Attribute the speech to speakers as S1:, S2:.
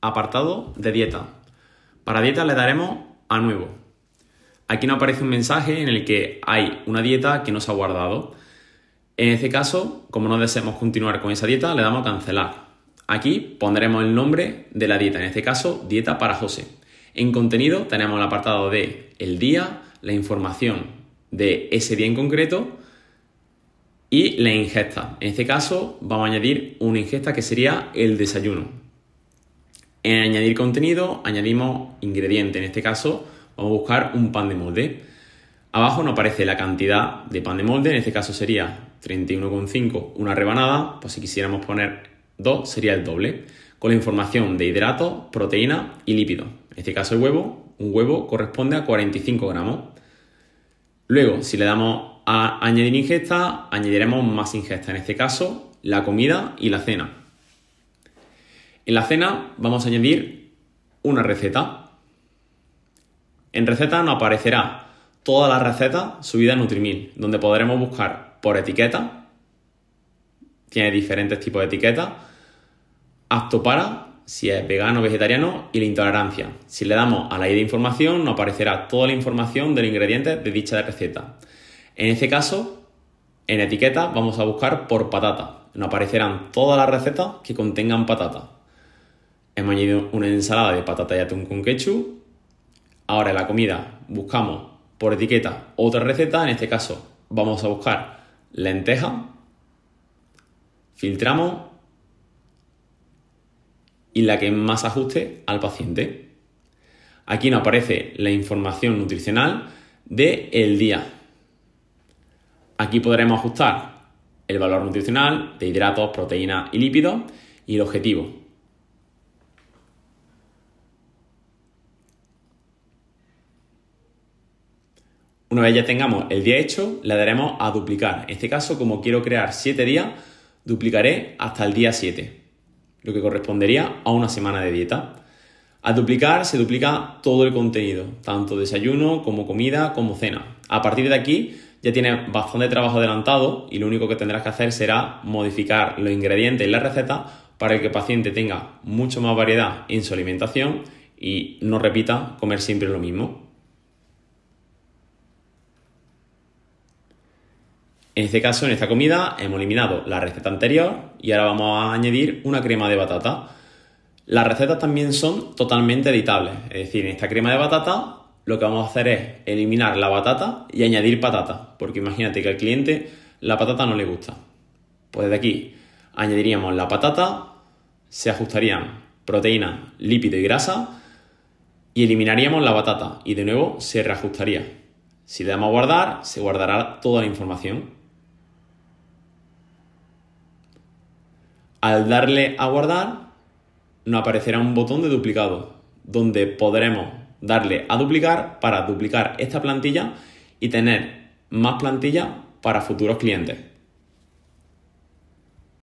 S1: apartado de dieta. Para dieta le daremos a nuevo. Aquí nos aparece un mensaje en el que hay una dieta que no se ha guardado. En este caso, como no deseamos continuar con esa dieta, le damos a cancelar. Aquí pondremos el nombre de la dieta, en este caso, dieta para José. En contenido tenemos el apartado de el día, la información de ese día en concreto y la ingesta. En este caso, vamos a añadir una ingesta que sería el desayuno. En añadir contenido añadimos ingrediente, en este caso vamos a buscar un pan de molde. Abajo nos aparece la cantidad de pan de molde, en este caso sería 31,5 una rebanada, pues si quisiéramos poner 2 sería el doble, con la información de hidratos, proteína y lípido En este caso el huevo, un huevo corresponde a 45 gramos. Luego, si le damos a añadir ingesta, añadiremos más ingesta, en este caso la comida y la cena. En la cena vamos a añadir una receta. En receta nos aparecerá toda la receta subida a Nutrimil, donde podremos buscar por etiqueta. Tiene diferentes tipos de etiquetas. Apto para, si es vegano, vegetariano y la intolerancia. Si le damos a la I de información, nos aparecerá toda la información del ingrediente de dicha receta. En este caso, en etiqueta vamos a buscar por patata. Nos aparecerán todas las recetas que contengan patata. Hemos añadido una ensalada de patata y atún con ketchup. Ahora en la comida buscamos por etiqueta otra receta. En este caso vamos a buscar lenteja. Filtramos y la que más ajuste al paciente. Aquí nos aparece la información nutricional del día. Aquí podremos ajustar el valor nutricional de hidratos, proteínas y lípidos y el objetivo, Una vez ya tengamos el día hecho, le daremos a duplicar. En este caso, como quiero crear 7 días, duplicaré hasta el día 7, lo que correspondería a una semana de dieta. Al duplicar se duplica todo el contenido, tanto desayuno como comida como cena. A partir de aquí ya tienes bastante trabajo adelantado y lo único que tendrás que hacer será modificar los ingredientes y la receta para que el paciente tenga mucho más variedad en su alimentación y no repita comer siempre lo mismo. En este caso, en esta comida, hemos eliminado la receta anterior y ahora vamos a añadir una crema de batata. Las recetas también son totalmente editables, es decir, en esta crema de batata lo que vamos a hacer es eliminar la batata y añadir patata, porque imagínate que al cliente la patata no le gusta. Pues de aquí añadiríamos la patata, se ajustarían proteína, lípido y grasa y eliminaríamos la batata y de nuevo se reajustaría. Si le damos a guardar, se guardará toda la información. Al darle a guardar, nos aparecerá un botón de duplicado, donde podremos darle a duplicar para duplicar esta plantilla y tener más plantillas para futuros clientes.